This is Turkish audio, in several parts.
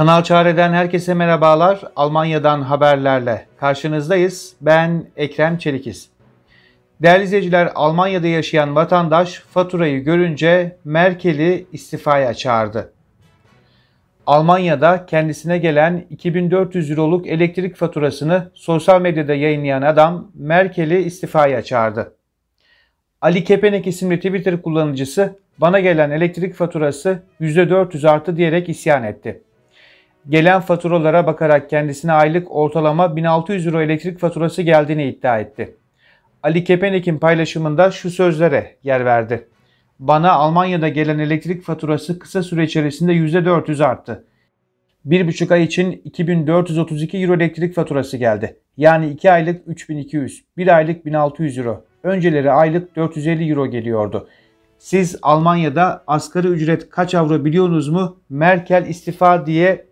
Kanal Çare'den herkese merhabalar. Almanya'dan haberlerle karşınızdayız. Ben Ekrem Çelikiz. Değerli izleyiciler, Almanya'da yaşayan vatandaş faturayı görünce Merkel'i istifaya çağırdı. Almanya'da kendisine gelen 2400 euroluk elektrik faturasını sosyal medyada yayınlayan adam Merkel'i istifaya çağırdı. Ali Kepenek isimli Twitter kullanıcısı bana gelen elektrik faturası %400 arttı diyerek isyan etti gelen faturalara bakarak kendisine aylık ortalama 1600 euro elektrik faturası geldiğini iddia etti. Ali Kepenek'in paylaşımında şu sözlere yer verdi. Bana Almanya'da gelen elektrik faturası kısa süre içerisinde %400 arttı. 1,5 ay için 2432 euro elektrik faturası geldi. Yani 2 aylık 3200, 1 aylık 1600 euro. Önceleri aylık 450 euro geliyordu. Siz Almanya'da asgari ücret kaç avro biliyorsunuz mu? Merkel istifa diye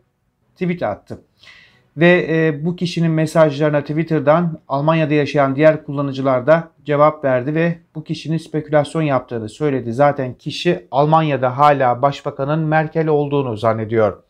tweet attı. Ve e, bu kişinin mesajlarına Twitter'dan Almanya'da yaşayan diğer kullanıcılar da cevap verdi ve bu kişinin spekülasyon yaptığını söyledi. Zaten kişi Almanya'da hala başbakanın Merkel olduğunu zannediyor.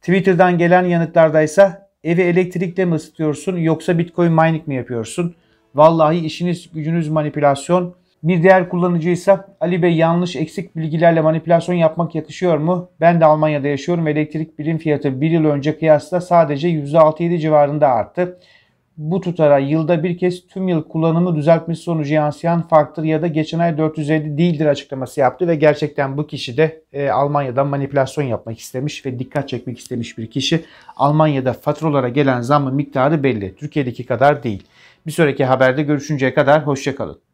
Twitter'dan gelen yanıtlarda ise evi elektrikle mi ısıtıyorsun yoksa bitcoin mining mi yapıyorsun? Vallahi işiniz gücünüz manipülasyon bir diğer kullanıcıysa, ise Ali Bey yanlış eksik bilgilerle manipülasyon yapmak yakışıyor mu? Ben de Almanya'da yaşıyorum ve elektrik birim fiyatı bir yıl önce kıyasla sadece %6-7 civarında arttı. Bu tutara yılda bir kez tüm yıl kullanımı düzeltmiş sonucu yansıyan farktır ya da geçen ay 450 değildir açıklaması yaptı ve gerçekten bu kişi de e, Almanya'dan manipülasyon yapmak istemiş ve dikkat çekmek istemiş bir kişi. Almanya'da faturalara gelen zammı miktarı belli. Türkiye'deki kadar değil. Bir sonraki haberde görüşünceye kadar hoşçakalın.